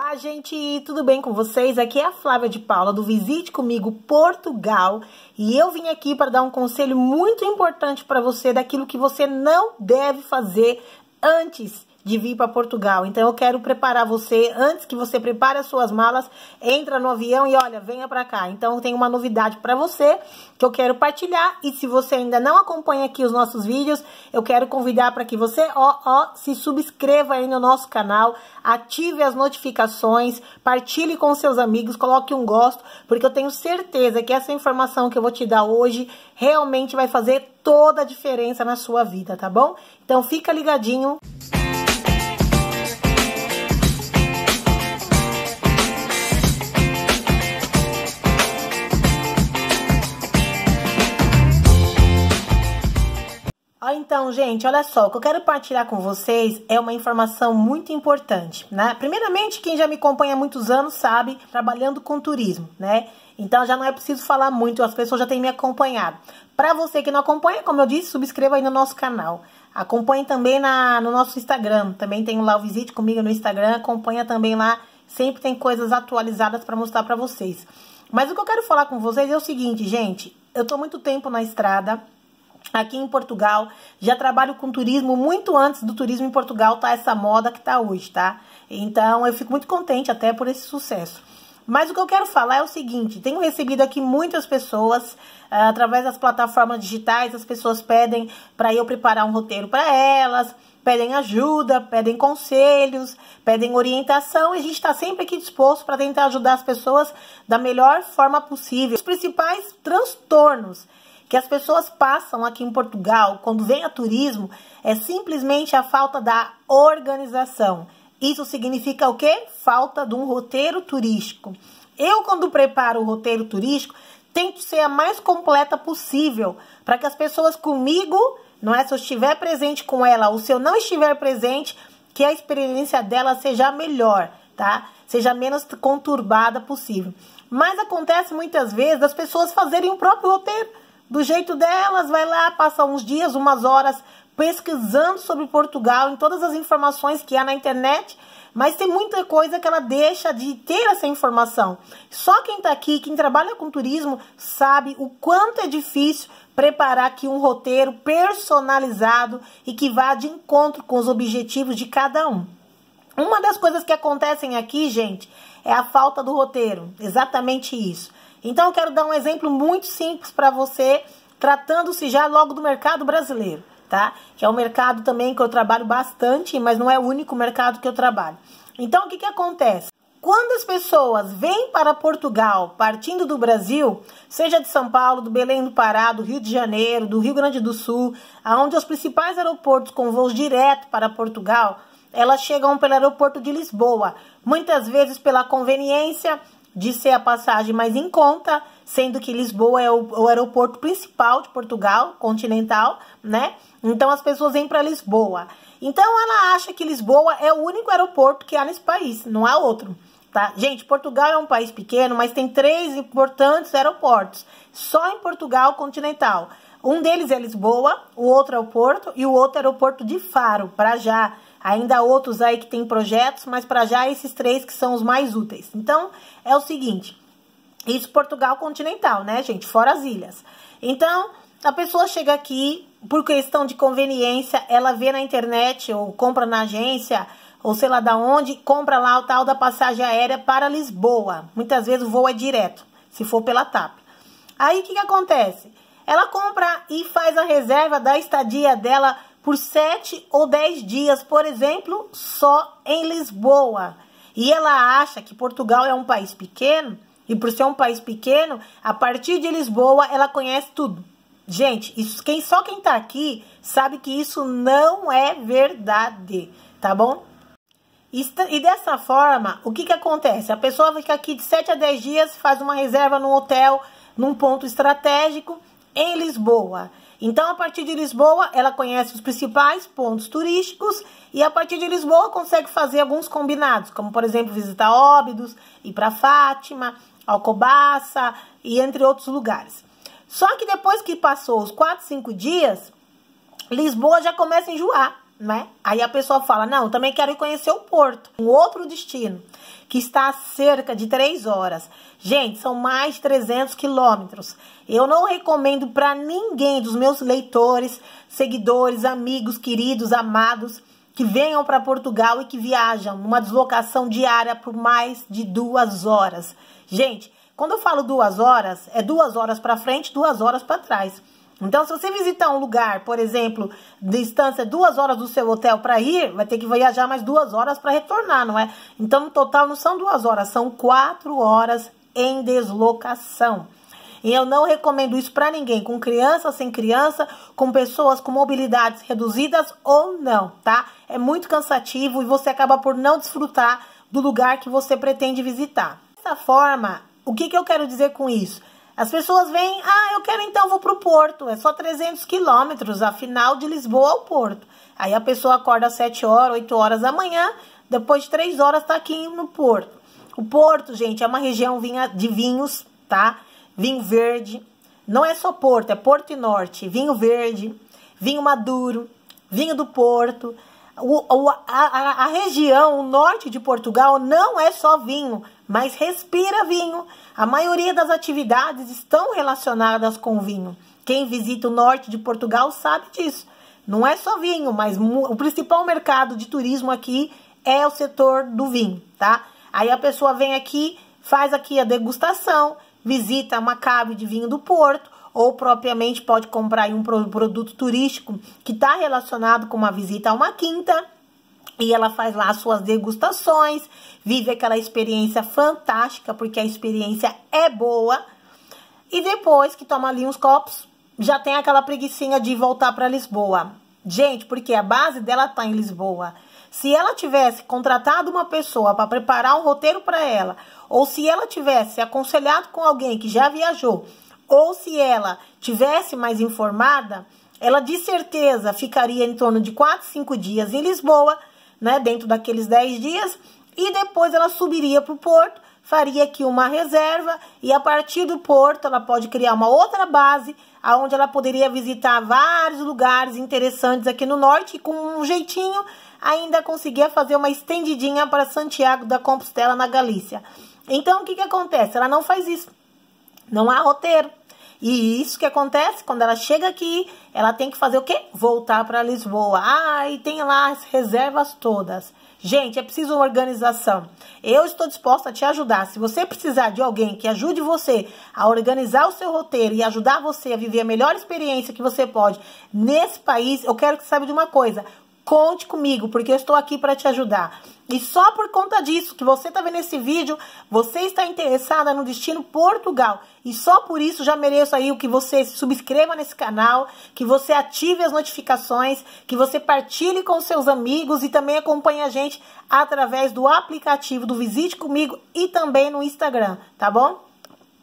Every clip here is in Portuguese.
Olá, ah, gente, tudo bem com vocês? Aqui é a Flávia de Paula do Visite Comigo Portugal e eu vim aqui para dar um conselho muito importante para você daquilo que você não deve fazer antes de vir para Portugal. Então eu quero preparar você, antes que você prepare as suas malas, entra no avião e olha, venha para cá. Então tem uma novidade para você que eu quero partilhar e se você ainda não acompanha aqui os nossos vídeos, eu quero convidar para que você, ó, ó, se subscreva aí no nosso canal, ative as notificações, partilhe com seus amigos, coloque um gosto, porque eu tenho certeza que essa informação que eu vou te dar hoje realmente vai fazer toda a diferença na sua vida, tá bom? Então fica ligadinho. Então, gente, olha só, o que eu quero partilhar com vocês é uma informação muito importante, né? Primeiramente, quem já me acompanha há muitos anos sabe, trabalhando com turismo, né? Então já não é preciso falar muito, as pessoas já têm me acompanhado. Para você que não acompanha, como eu disse, subscreva aí no nosso canal. Acompanhe também na, no nosso Instagram, também tem lá o Visite Comigo no Instagram, acompanha também lá, sempre tem coisas atualizadas para mostrar para vocês. Mas o que eu quero falar com vocês é o seguinte, gente, eu tô muito tempo na estrada, aqui em Portugal. Já trabalho com turismo muito antes do turismo em Portugal tá essa moda que tá hoje, tá? Então eu fico muito contente até por esse sucesso. Mas o que eu quero falar é o seguinte: tenho recebido aqui muitas pessoas ah, através das plataformas digitais, as pessoas pedem para eu preparar um roteiro para elas, pedem ajuda, pedem conselhos, pedem orientação e a gente está sempre aqui disposto para tentar ajudar as pessoas da melhor forma possível. Os principais transtornos que as pessoas passam aqui em Portugal quando vem a turismo é simplesmente a falta da organização. Isso significa o quê? Falta de um roteiro turístico. Eu, quando preparo o roteiro turístico, tento ser a mais completa possível para que as pessoas comigo, não é? Se eu estiver presente com ela ou se eu não estiver presente, que a experiência dela seja melhor, tá? Seja menos conturbada possível. Mas acontece muitas vezes as pessoas fazerem o próprio roteiro do jeito delas, vai lá, passa uns dias, umas horas pesquisando sobre Portugal, em todas as informações que há na internet, mas tem muita coisa que ela deixa de ter essa informação. Só quem está aqui, quem trabalha com turismo, sabe o quanto é difícil preparar aqui um roteiro personalizado e que vá de encontro com os objetivos de cada um. Uma das coisas que acontecem aqui, gente, é a falta do roteiro. Exatamente isso. Então eu quero dar um exemplo muito simples para você, tratando-se já logo do mercado brasileiro, tá? Que é um mercado também que eu trabalho bastante, mas não é o único mercado que eu trabalho. Então o que, que acontece? Quando as pessoas vêm para Portugal partindo do Brasil, seja de São Paulo, do Belém do Pará, do Rio de Janeiro, do Rio Grande do Sul, aonde os principais aeroportos com voos direto para Portugal, elas chegam pelo aeroporto de Lisboa, muitas vezes pela conveniência de ser a passagem mais em conta, sendo que Lisboa é o, o aeroporto principal de Portugal, continental, né? Então as pessoas vêm para Lisboa. Então ela acha que Lisboa é o único aeroporto que há nesse país, não há outro. Tá? Gente, Portugal é um país pequeno, mas tem três importantes aeroportos, só em Portugal continental. Um deles é Lisboa, o outro é o Porto e o outro é o aeroporto de Faro, para já Ainda há outros aí que têm projetos, mas para já esses três que são os mais úteis. Então, é o seguinte, isso Portugal continental, né, gente? Fora as ilhas. Então, a pessoa chega aqui, por questão de conveniência, ela vê na internet ou compra na agência ou sei lá da onde, compra lá o tal da passagem aérea para Lisboa. Muitas vezes o voo é direto, se for pela TAP. Aí o que, que acontece? Ela compra e faz a reserva da estadia dela por sete ou dez dias, por exemplo, só em Lisboa. E ela acha que Portugal é um país pequeno, e por ser um país pequeno, a partir de Lisboa ela conhece tudo. Gente, isso quem só quem tá aqui sabe que isso não é verdade, tá bom? E dessa forma, o que, que acontece? A pessoa fica aqui de 7 a 10 dias, faz uma reserva num hotel, num ponto estratégico em Lisboa. Então, a partir de Lisboa, ela conhece os principais pontos turísticos e a partir de Lisboa consegue fazer alguns combinados, como por exemplo visitar Óbidos, ir para Fátima, Alcobaça e entre outros lugares. Só que depois que passou os 4, 5 dias, Lisboa já começa a enjoar, né? Aí a pessoa fala: Não, também quero conhecer o Porto, um outro destino, que está a cerca de 3 horas. Gente, são mais de 300 quilômetros. Eu não recomendo para ninguém dos meus leitores, seguidores, amigos, queridos, amados, que venham para Portugal e que viajam numa deslocação diária por mais de duas horas. Gente, quando eu falo duas horas, é duas horas para frente, duas horas para trás. Então, se você visitar um lugar, por exemplo, distância duas horas do seu hotel para ir, vai ter que viajar mais duas horas para retornar, não é? Então, no total, não são duas horas, são quatro horas em deslocação. E eu não recomendo isso para ninguém, com criança, sem criança, com pessoas com mobilidades reduzidas ou não, tá? É muito cansativo e você acaba por não desfrutar do lugar que você pretende visitar. Dessa forma, o que, que eu quero dizer com isso? As pessoas vêm, ah, eu quero então, vou para o Porto. É só 300 quilômetros, afinal, de Lisboa ao Porto. Aí a pessoa acorda às 7 horas, 8 horas da manhã, depois de 3 horas está aqui no Porto. O Porto, gente, é uma região de vinhos, tá? vinho verde. Não é só Porto, é Porto e Norte. Vinho verde, vinho maduro, vinho do Porto. O, o, a, a região, o norte de Portugal, não é só vinho, mas respira vinho. A maioria das atividades estão relacionadas com vinho. Quem visita o norte de Portugal sabe disso. Não é só vinho, mas o principal mercado de turismo aqui é o setor do vinho, tá? Aí a pessoa vem aqui, faz aqui a degustação, visita uma cave de vinho do Porto ou propriamente pode comprar um produto turístico que está relacionado com uma visita a uma quinta e ela faz lá suas degustações, vive aquela experiência fantástica porque a experiência é boa e depois que toma ali uns copos já tem aquela preguiçinha de voltar para Lisboa. Gente, porque a base dela está em Lisboa. Se ela tivesse contratado uma pessoa para preparar um roteiro para ela, ou se ela tivesse aconselhado com alguém que já viajou, ou se ela tivesse mais informada, ela de certeza ficaria em torno de 4, 5 dias em Lisboa, né, dentro daqueles 10 dias, e depois ela subiria para o porto, faria aqui uma reserva e a partir do porto ela pode criar uma outra base aonde ela poderia visitar vários lugares interessantes aqui no norte e com um jeitinho ainda conseguia fazer uma estendidinha para Santiago da Compostela na Galícia. Então, o que, que acontece? Ela não faz isso. Não há roteiro. E isso que acontece quando ela chega aqui, ela tem que fazer o quê? Voltar para Lisboa. Ah, e tem lá as reservas todas. Gente, é preciso uma organização. Eu estou disposta a te ajudar. Se você precisar de alguém que ajude você a organizar o seu roteiro e ajudar você a viver a melhor experiência que você pode nesse país, eu quero que você saiba de uma coisa: Conte comigo, porque eu estou aqui para te ajudar. E só por conta disso que você está vendo esse vídeo, você está interessada no destino Portugal. E só por isso já mereço aí o que você se subscreva nesse canal, que você ative as notificações, que você partilhe com seus amigos e também acompanhe a gente através do aplicativo do Visite Comigo e também no Instagram, tá bom?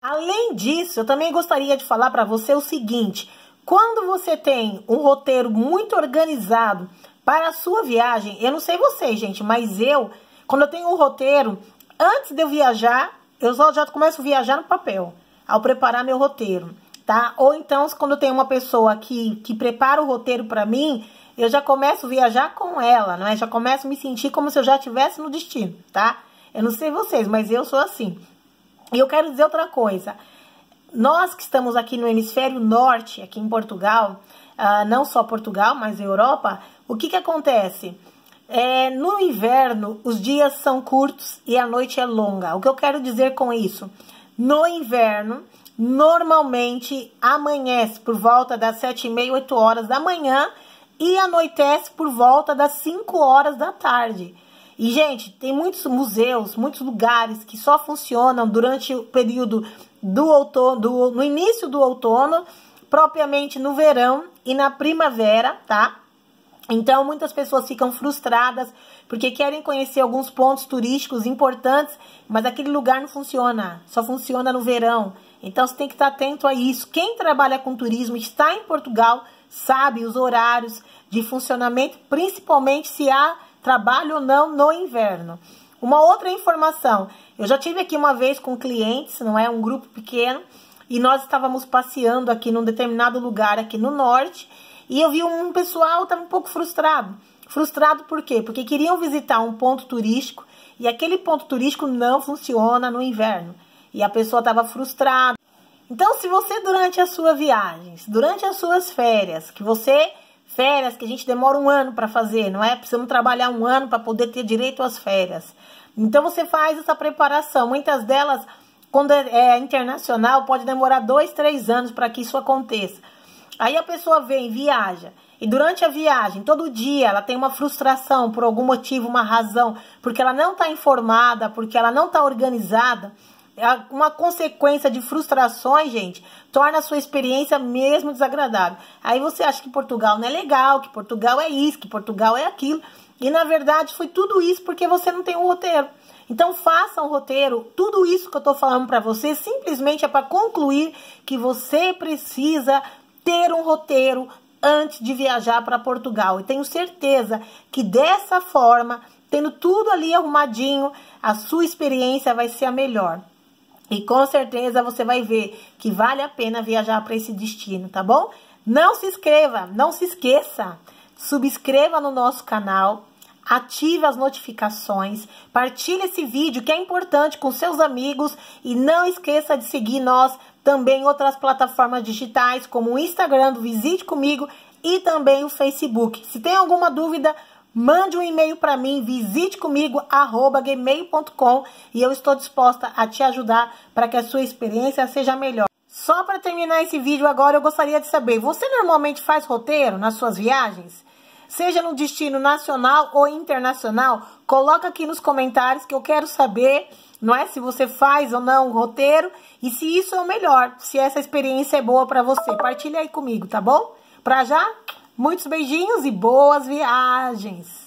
Além disso, eu também gostaria de falar para você o seguinte: quando você tem um roteiro muito organizado, para a sua viagem. Eu não sei vocês, gente, mas eu, quando eu tenho um roteiro, antes de eu viajar, eu só já começo a viajar no papel, ao preparar meu roteiro, tá? Ou então, quando eu tenho uma pessoa que, que prepara o roteiro para mim, eu já começo a viajar com ela, não é? Já começo a me sentir como se eu já estivesse no destino, tá? Eu não sei vocês, mas eu sou assim. E eu quero dizer outra coisa. Nós que estamos aqui no hemisfério norte, aqui em Portugal, uh, não só Portugal, mas Europa, o que, que acontece? É, no inverno, os dias são curtos e a noite é longa. O que eu quero dizer com isso? No inverno, normalmente amanhece por volta das 7 e meia, 8 horas da manhã e anoitece por volta das 5 horas da tarde. E, gente, tem muitos museus, muitos lugares que só funcionam durante o período do outono, do, no início do outono, propriamente no verão e na primavera, tá? Então, muitas pessoas ficam frustradas porque querem conhecer alguns pontos turísticos importantes, mas aquele lugar não funciona, só funciona no verão. Então, você tem que estar atento a isso. Quem trabalha com turismo, está em Portugal, sabe os horários de funcionamento, principalmente se há trabalho ou não no inverno. Uma outra informação, eu já tive aqui uma vez com clientes, não é um grupo pequeno, e nós estávamos passeando aqui num determinado lugar aqui no norte e eu vi um pessoal estava um pouco frustrado. Frustrado por quê? Porque queriam visitar um ponto turístico e aquele ponto turístico não funciona no inverno. E a pessoa estava frustrada. Então, se você durante as suas viagens durante as suas férias, que você férias que a gente demora um ano para fazer, não é? Precisamos trabalhar um ano para poder ter direito às férias. Então você faz essa preparação. Muitas delas, quando é, é internacional, pode demorar dois, três anos para que isso aconteça. Aí a pessoa vem, viaja, e durante a viagem, todo dia, ela tem uma frustração por algum motivo, uma razão, porque ela não está informada, porque ela não está organizada. Uma consequência de frustrações, gente, torna a sua experiência mesmo desagradável. Aí você acha que Portugal não é legal, que Portugal é isso, que Portugal é aquilo. E na verdade foi tudo isso porque você não tem um roteiro. Então faça um roteiro. Tudo isso que eu estou falando para você simplesmente é para concluir que você precisa ter um roteiro antes de viajar para Portugal. E tenho certeza que dessa forma, tendo tudo ali arrumadinho, a sua experiência vai ser a melhor. E com certeza você vai ver que vale a pena viajar para esse destino, tá bom? Não se inscreva, não se esqueça. Subscreva no nosso canal ative as notificações, partilhe esse vídeo que é importante com seus amigos e não esqueça de seguir nós também outras plataformas digitais como o Instagram do Visite Comigo e também o Facebook. Se tem alguma dúvida, mande um e-mail para mim, visite comigo, arroba gmail.com e eu estou disposta a te ajudar para que a sua experiência seja melhor. Só para terminar esse vídeo agora, eu gostaria de saber, você normalmente faz roteiro nas suas viagens? seja no destino nacional ou internacional, coloca aqui nos comentários que eu quero saber, não é se você faz ou não o roteiro e se isso é o melhor, se essa experiência é boa para você. Partilha aí comigo, tá bom? Pra já, muitos beijinhos e boas viagens.